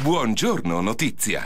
Buongiorno Notizia.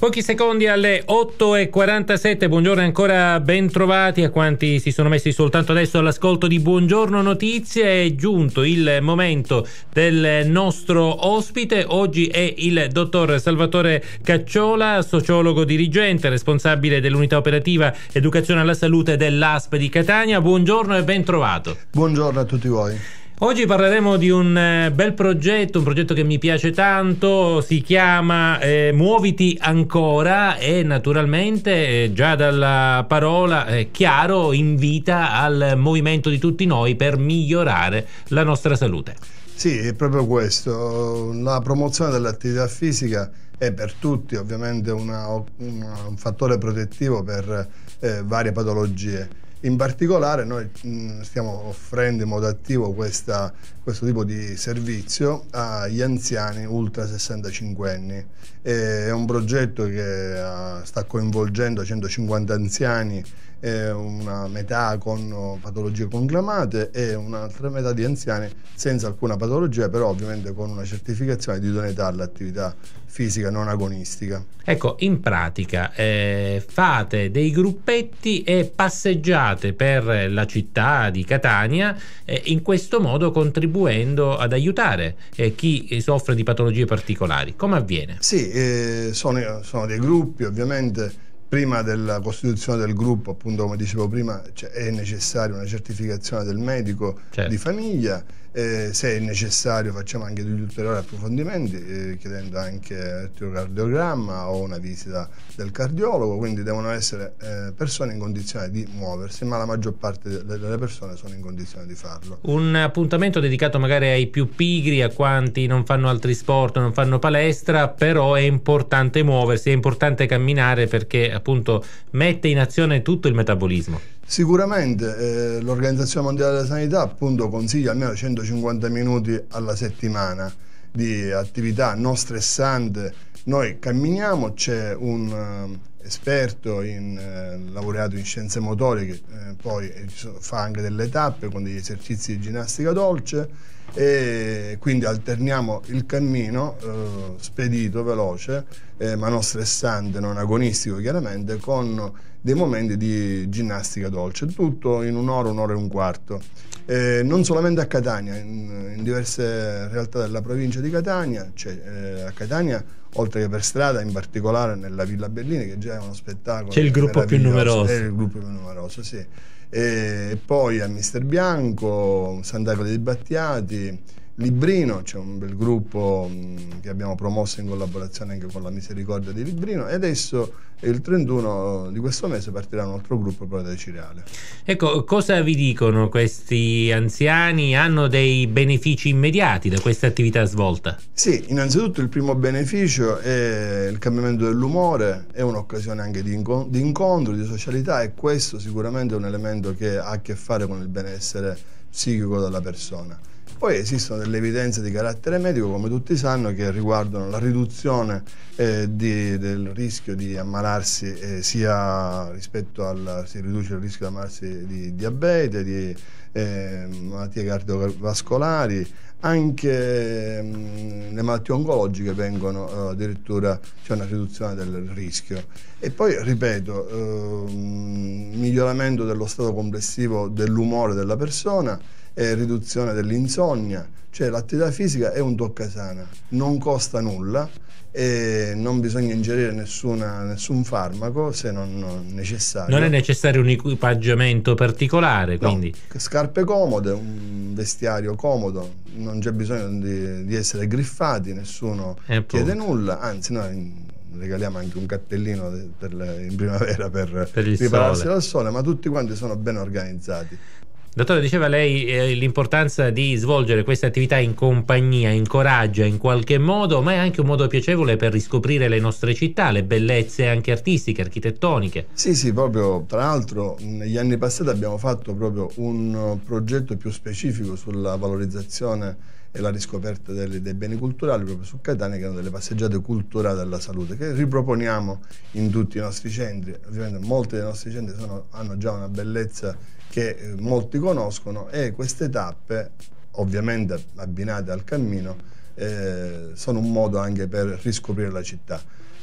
Pochi secondi alle 8.47, buongiorno ancora bentrovati a quanti si sono messi soltanto adesso all'ascolto di Buongiorno Notizie, è giunto il momento del nostro ospite, oggi è il dottor Salvatore Cacciola, sociologo dirigente, responsabile dell'unità operativa Educazione alla Salute dell'ASP di Catania, buongiorno e bentrovato. Buongiorno a tutti voi. Oggi parleremo di un eh, bel progetto, un progetto che mi piace tanto, si chiama eh, Muoviti ancora e naturalmente eh, già dalla parola eh, chiaro invita al movimento di tutti noi per migliorare la nostra salute. Sì, è proprio questo, la promozione dell'attività fisica è per tutti ovviamente una, un fattore protettivo per eh, varie patologie in particolare noi mm, stiamo offrendo in modo attivo questa, questo tipo di servizio agli anziani ultra 65 anni. è un progetto che ah, sta coinvolgendo 150 anziani una metà con oh, patologie conclamate e un'altra metà di anziani senza alcuna patologia, però ovviamente con una certificazione di idoneità all'attività fisica non agonistica. Ecco, in pratica eh, fate dei gruppetti e passeggiate per la città di Catania, eh, in questo modo contribuendo ad aiutare eh, chi soffre di patologie particolari. Come avviene? Sì, eh, sono, sono dei gruppi ovviamente prima della costituzione del gruppo, appunto come dicevo prima, cioè è necessaria una certificazione del medico certo. di famiglia eh, se è necessario facciamo anche degli ulteriori approfondimenti eh, chiedendo anche il elettrocardiogramma o una visita del cardiologo quindi devono essere eh, persone in condizione di muoversi ma la maggior parte delle persone sono in condizione di farlo un appuntamento dedicato magari ai più pigri a quanti non fanno altri sport non fanno palestra però è importante muoversi è importante camminare perché appunto mette in azione tutto il metabolismo Sicuramente eh, l'Organizzazione Mondiale della Sanità appunto, consiglia almeno 150 minuti alla settimana di attività non stressante. Noi camminiamo, c'è un eh, esperto in, eh, laureato in scienze motorie che eh, poi eh, fa anche delle tappe con degli esercizi di ginnastica dolce e quindi alterniamo il cammino eh, spedito, veloce, eh, ma non stressante, non agonistico chiaramente, con dei momenti di ginnastica dolce, tutto in un'ora, un'ora e un quarto. Eh, non solamente a Catania, in, in, diverse realtà della provincia di Catania, cioè, a Catania oltre che per strada, in particolare nella Villa Bellini che già è uno spettacolo. C'è il gruppo più numeroso. È il gruppo più numeroso, sì e poi a Mister Bianco, Sant'Agata dei Battiati, Librino, c'è un bel gruppo mm, che abbiamo promosso in collaborazione anche con la Misericordia di Librino e adesso il 31 di questo mese partirà un altro gruppo proprio da Cireale. Ecco, cosa vi dicono questi anziani? Hanno dei benefici immediati da questa attività svolta? Sì, innanzitutto il primo beneficio è il cambiamento dell'umore, è un'occasione anche di, inco di incontro, di socialità e questo sicuramente è un elemento che ha a che fare con il benessere psichico della persona. Poi esistono delle evidenze di carattere medico, come tutti sanno, che riguardano la riduzione eh, di, del rischio di ammalarsi eh, sia rispetto al si riduce il rischio di ammalarsi di diabete, di eh, malattie cardiovascolari, anche mh, ehm, le malattie oncologiche vengono eh, addirittura c'è cioè una riduzione del rischio. E poi, ripeto, ehm, miglioramento dello stato complessivo dell'umore della persona eh, riduzione dell'insonnia, cioè l'attività fisica è un tocca sana, non costa nulla e non bisogna ingerire nessuna, nessun farmaco se non necessario. Non è necessario un equipaggiamento particolare, quindi... No, scarpe comode, un vestiario comodo, non c'è bisogno di, di essere griffati, nessuno e eh, chiede nulla, anzi noi regaliamo anche un cappellino per, in primavera per, per ripararsi sole. dal sole, ma tutti quanti sono ben organizzati. Dottore, diceva lei eh, l'importanza di svolgere queste attività in compagnia, incoraggia in qualche modo, ma è anche un modo piacevole per riscoprire le nostre città, le bellezze anche artistiche, architettoniche. Sì, sì, proprio tra l'altro negli anni passati abbiamo fatto proprio un progetto più specifico sulla valorizzazione e la riscoperta delle, dei beni culturali proprio su Catania, che erano delle passeggiate culturali alla salute, che riproponiamo in tutti i nostri centri. Ovviamente molti dei nostri centri sono, hanno già una bellezza che eh, molti conoscono e queste tappe, ovviamente abbinate al cammino, eh, sono un modo anche per riscoprire la città.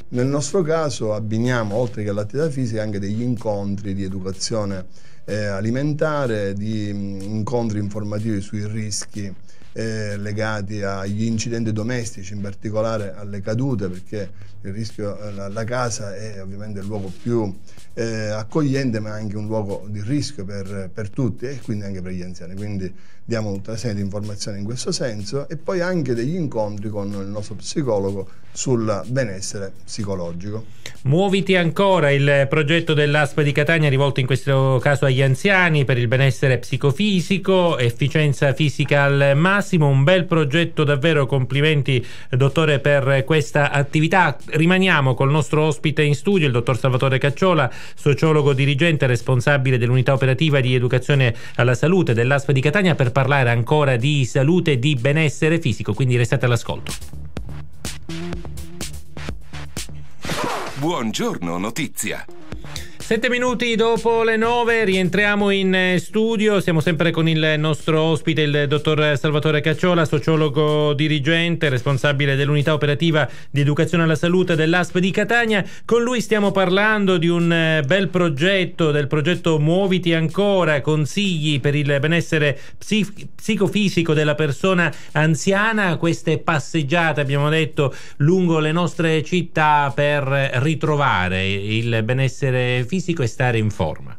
Nel nostro caso abbiniamo, oltre che all'attività fisica, anche degli incontri di educazione eh, alimentare, di mh, mm, incontri informativi sui rischi eh, legati agli incidenti domestici, in particolare alle cadute, perché il rischio alla eh, casa è ovviamente il luogo più eh, accogliente, ma anche un luogo di rischio per, per tutti e quindi anche per gli anziani. Quindi diamo tutta una serie di informazioni in questo senso e poi anche degli incontri con il nostro psicologo sul benessere psicologico. Muoviti ancora il progetto dell'ASPA di Catania rivolto in questo caso agli anziani per il benessere psicofisico, efficienza fisica al massimo, un bel progetto davvero, complimenti dottore per questa attività. Rimaniamo col nostro ospite in studio, il dottor Salvatore Cacciola, sociologo dirigente responsabile dell'unità operativa di educazione alla salute dell'ASPA di Catania per parlare ancora di salute e di benessere fisico, quindi restate all'ascolto. Buongiorno notizia. Sette minuti dopo le nove rientriamo in eh, studio, siamo sempre con il nostro ospite, il dottor Salvatore Cacciola, sociologo dirigente, responsabile dell'unità operativa di educazione alla salute dell'ASP di Catania. Con lui stiamo parlando di un eh, bel progetto, del progetto Muoviti ancora, consigli per il benessere psif- psicofisico della persona anziana, queste passeggiate abbiamo detto lungo le nostre città per ritrovare il benessere fisico fisico e stare in forma.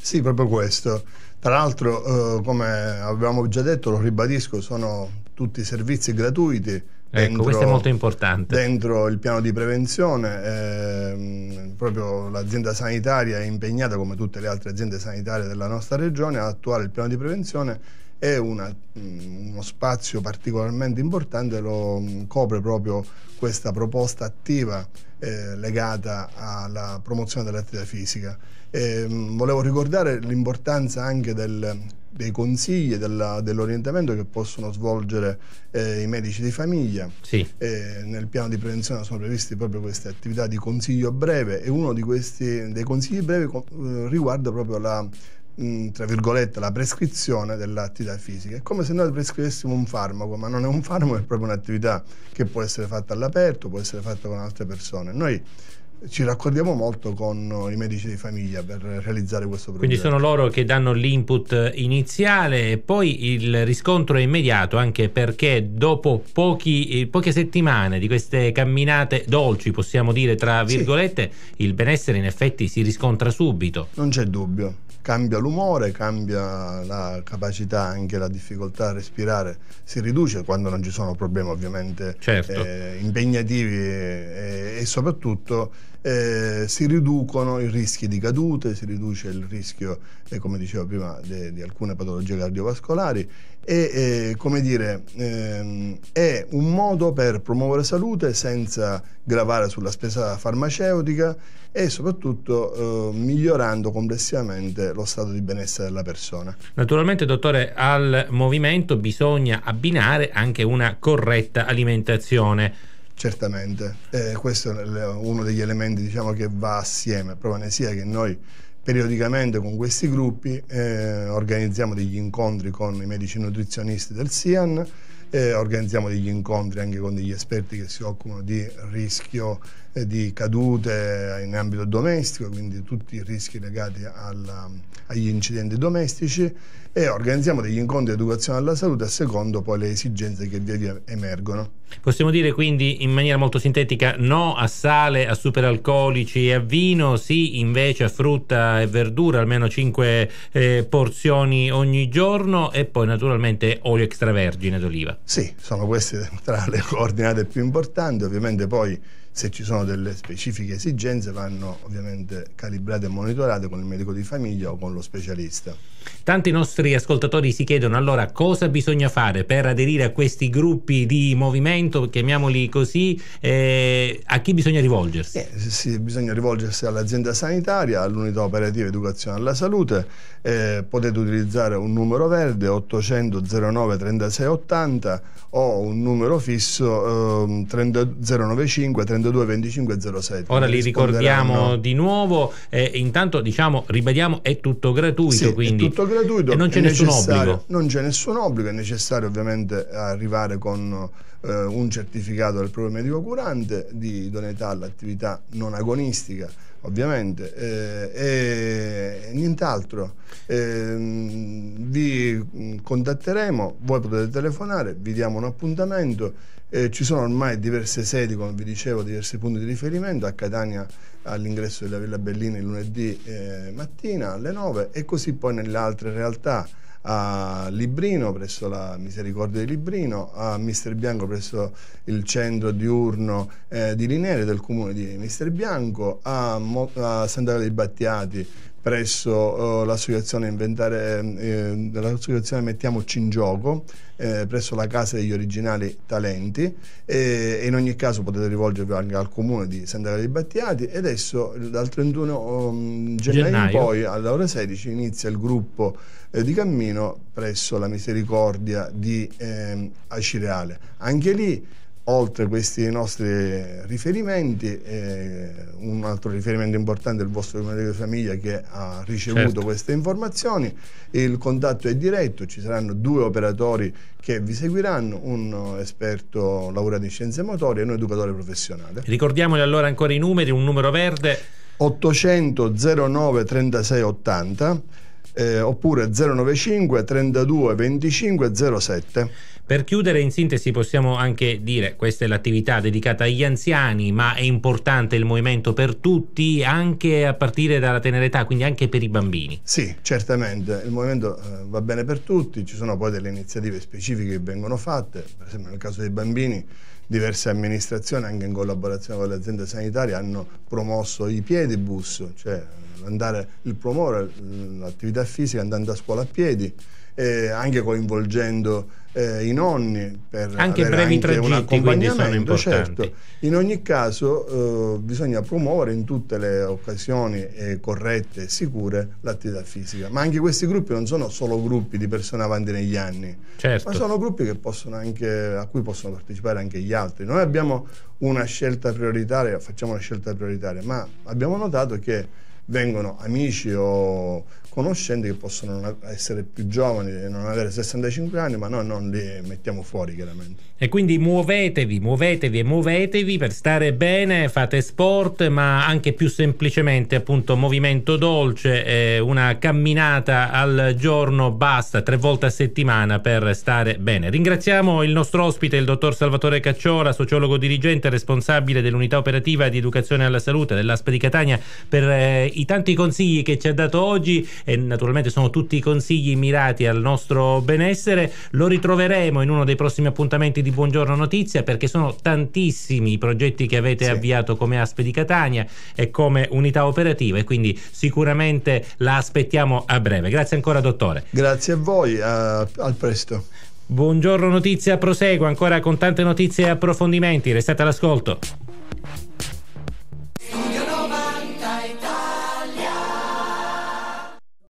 Sì, proprio questo. Tra l'altro, eh, come avevamo già detto, lo ribadisco, sono tutti servizi gratuiti. Dentro, ecco, questo è molto importante. Dentro il piano di prevenzione, ehm, proprio l'azienda sanitaria è impegnata, come tutte le altre aziende sanitarie della nostra regione, ad attuare il piano di prevenzione È una, mm, uno spazio particolarmente importante lo mm, copre proprio questa proposta attiva eh, legata alla promozione dell'attività fisica. Eh, volevo ricordare l'importanza anche del, dei consigli e dell'orientamento che possono svolgere eh, i medici di famiglia. Sì. nel piano di prevenzione sono previste proprio queste attività di consiglio breve e uno di questi, dei consigli brevi eh, riguarda proprio la Mm, tra virgolette, la prescrizione dell'attività fisica. È come se noi prescrivessimo un farmaco, ma non è un farmaco, è proprio un'attività che può essere fatta all'aperto, può essere fatta con altre persone. Noi ci raccordiamo molto con eh, i medici di famiglia per realizzare questo progetto. Quindi sono loro che danno l'input iniziale e poi il riscontro è immediato anche perché dopo pochi, eh, poche settimane di queste camminate dolci, possiamo dire tra virgolette, sì. il benessere in effetti si riscontra subito. Non c'è dubbio. Cambia l'umore, cambia la capacità, anche la difficoltà a respirare si riduce quando non ci sono problemi ovviamente certo. eh, impegnativi e, eh, e soprattutto eh, si riducono i rischi di cadute, si riduce il rischio, eh, come dicevo prima, de, di alcune patologie cardiovascolari e, eh, come dire, ehm, è un modo per promuovere salute senza gravare sulla spesa farmaceutica e soprattutto eh, migliorando complessivamente lo stato di benessere della persona. Naturalmente, dottore, al movimento bisogna abbinare anche una corretta alimentazione. Certamente, eh, questo è uno degli elementi diciamo, che va assieme, prova ne sia che noi periodicamente con questi gruppi eh, organizziamo degli incontri con i medici nutrizionisti del SIAN, eh, organizziamo degli incontri anche con degli esperti che si occupano di rischio eh, di cadute in ambito domestico, quindi tutti i rischi legati alla, agli incidenti domestici e organizziamo degli incontri di educazione alla salute a secondo poi le esigenze che via via emergono. Possiamo dire quindi in maniera molto sintetica no a sale, a superalcolici e a vino, sì invece a frutta e verdura, almeno 5 eh, porzioni ogni giorno e poi naturalmente olio extravergine d'oliva. Sì, sono queste tra le coordinate più importanti, ovviamente poi se ci sono delle specifiche esigenze vanno ovviamente calibrate e monitorate con il medico di famiglia o con lo specialista. Tanti nostri ascoltatori si chiedono allora cosa bisogna fare per aderire a questi gruppi di movimento, chiamiamoli così, eh, a chi bisogna rivolgersi? Eh, sì, bisogna rivolgersi all'azienda sanitaria, all'unità operativa educazione alla salute, eh, potete utilizzare un numero verde 800 09 36 80 o un numero fisso 30, 095 36 102 25 07. Ora li ricordiamo di nuovo, eh, intanto diciamo, ribadiamo, è tutto gratuito, sì, quindi è tutto gratuito, e non c'è nessun obbligo. Non c'è nessun obbligo, è necessario ovviamente arrivare con eh, un certificato del proprio medico curante di idoneità all'attività non agonistica ovviamente, eh, e nient'altro. Eh, vi contatteremo, voi potete telefonare, vi diamo un appuntamento eh, ci sono ormai diverse sedi, come vi dicevo, diversi punti di riferimento, a Catania all'ingresso della Villa Bellini lunedì eh, mattina alle 9 e così poi nelle altre realtà a Librino presso la Misericordia di Librino, a Mister Bianco presso il centro diurno eh, di Linere del comune di Mister Bianco, a, Mo a Sant'Agata dei Battiati presso uh, l'associazione, eh, l'associazione eh, Mettiamoci in Gioco, eh, presso la Casa degli Originali Talenti e, e in ogni caso potete rivolgervi anche al comune di Santa Maria di Battiati e adesso dal 31 um, gennaio, gennaio, poi alle ore 16 inizia il gruppo eh, di cammino presso la misericordia di ehm, Acireale. Anche lì oltre questi nostri riferimenti, eh, un altro riferimento importante è il vostro numero di famiglia che ha ricevuto certo. queste informazioni, il contatto è diretto, ci saranno due operatori che vi seguiranno, un esperto laureato in scienze motorie e un educatore professionale. Ricordiamoli allora ancora i numeri, un numero verde. 800 09 36 80 eh, oppure 095 32 25 07. Per chiudere, in sintesi, possiamo anche dire che questa è l'attività dedicata agli anziani, ma è importante il movimento per tutti, anche a partire dalla tenera età, quindi anche per i bambini. Sì, certamente, il movimento eh, va bene per tutti, ci sono poi delle iniziative specifiche che vengono fatte, per esempio nel caso dei bambini diverse amministrazioni, anche in collaborazione con le aziende sanitarie, hanno promosso i piedibus, cioè andare, il promuovere l'attività fisica andando a scuola a piedi eh, anche coinvolgendo eh, i nonni per anche brevi anche tragitti quindi sono certo. importanti certo. in ogni caso eh, bisogna promuovere in tutte le occasioni eh, corrette e sicure l'attività fisica ma anche questi gruppi non sono solo gruppi di persone avanti negli anni certo. ma sono gruppi anche, a cui possono partecipare anche gli altri noi abbiamo una scelta prioritaria facciamo una scelta prioritaria ma abbiamo notato che vengono amici o conoscenti che possono essere più giovani e non avere 65 anni, ma noi non li mettiamo fuori chiaramente. E quindi muovetevi, muovetevi e muovetevi per stare bene, fate sport, ma anche più semplicemente appunto movimento dolce, eh, una camminata al giorno basta, tre volte a settimana per stare bene. Ringraziamo il nostro ospite, il dottor Salvatore Cacciola, sociologo dirigente responsabile dell'unità operativa di educazione alla salute dell'ASPA di Catania per eh, i tanti consigli che ci ha dato oggi e naturalmente sono tutti consigli mirati al nostro benessere. Lo ritroveremo in uno dei prossimi appuntamenti di Buongiorno Notizia perché sono tantissimi i progetti che avete sì. avviato come Aspe di Catania e come unità operativa e quindi sicuramente la aspettiamo a breve. Grazie ancora dottore. Grazie a voi, a, al presto. Buongiorno Notizia prosegue ancora con tante notizie e approfondimenti, restate all'ascolto.